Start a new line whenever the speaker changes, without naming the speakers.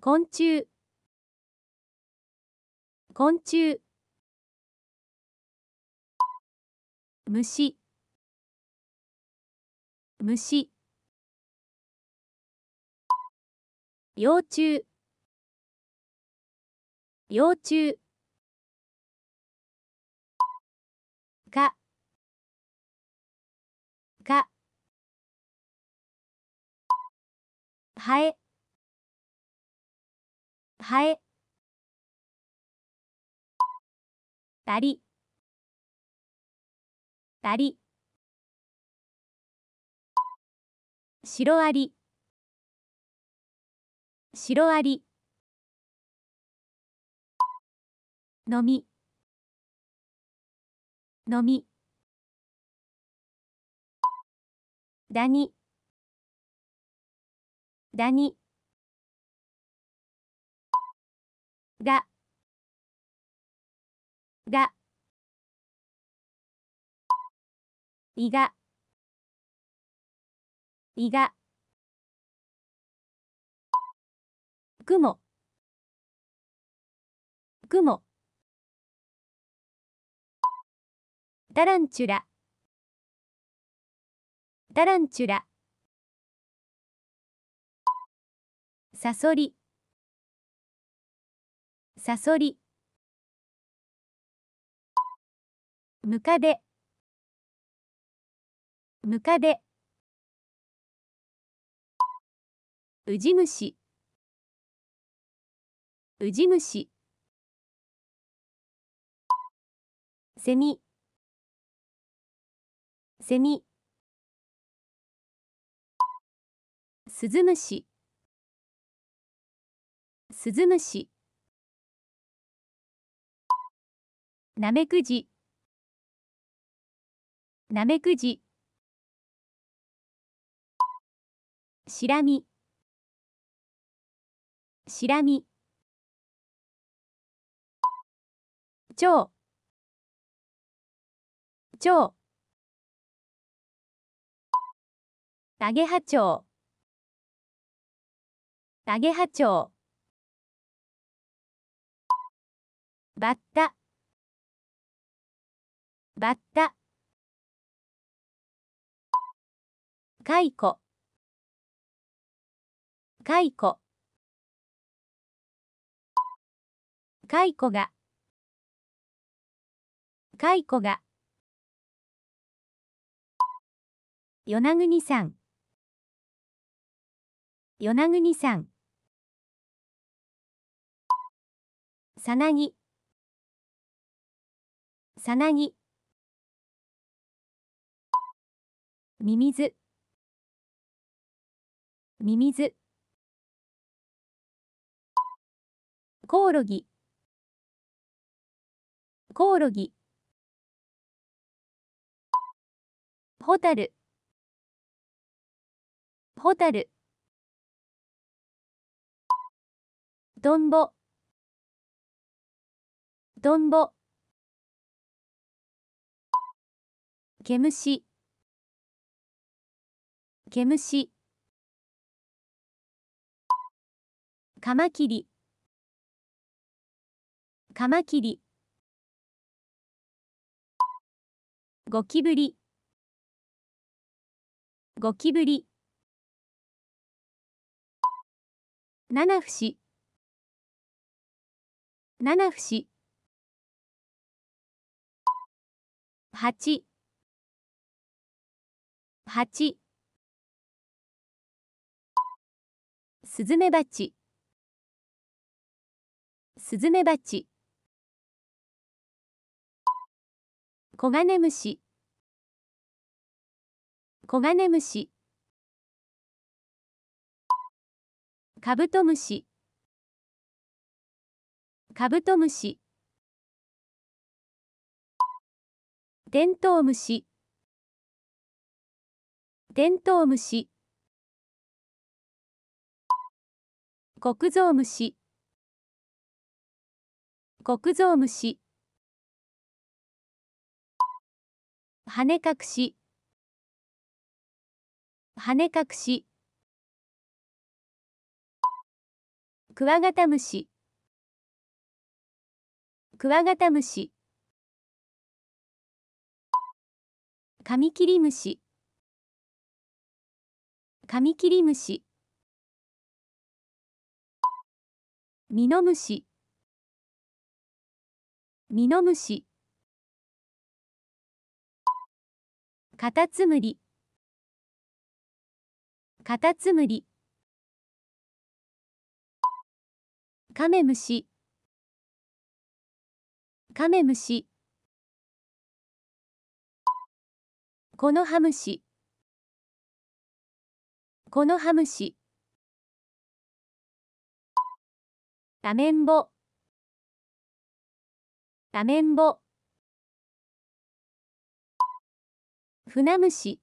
昆虫昆虫虫虫幼虫幼虫かかハエハエダリダリシロアリシロアリのみのみダニだにががいがいが雲雲タランチュラタランチュラサソリサソリムカデムカデウジ虫ウジ虫セミセミスズムシスズムシナメクジナメクジシラミシラミ蝶蝶ダゲハチョウダゲハチョウバッタバッタカイコカイコカイコがカイコが与那国さん与那国さんさなぎさなぎミミズミミズコオロギコオロギホタルホタルトンボトンボ毛虫毛虫カマキリカマキリゴキブリゴキブリ七不死七不死八八。スズメバチスズメバチコガネムシコガネムシカブトムシカブトムシテントウムシテントウムシ極蔵虫極は虫羽隠し羽隠しクワガタムシクワガタムシカミキリムシカミキリムシミノムシミノムシカタツムリカタツムリカメムシカメムシコノハムシこのハムシダメンボダメンボフナムシ。